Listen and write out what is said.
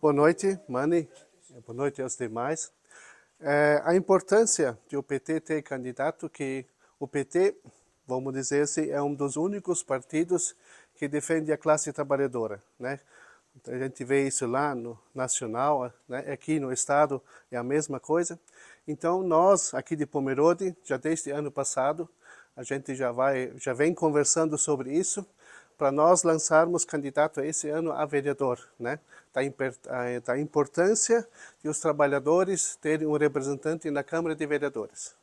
Boa noite, Mani. Boa noite aos demais. É, a importância de o PT ter candidato que o PT, vamos dizer assim, é um dos únicos partidos que defende a classe trabalhadora, né? A gente vê isso lá no nacional, né? aqui no estado é a mesma coisa. Então nós aqui de Pomerode, já desde ano passado, a gente já vai, já vem conversando sobre isso para nós lançarmos candidato esse ano a vereador, né? Da, da importância de os trabalhadores terem um representante na Câmara de Vereadores.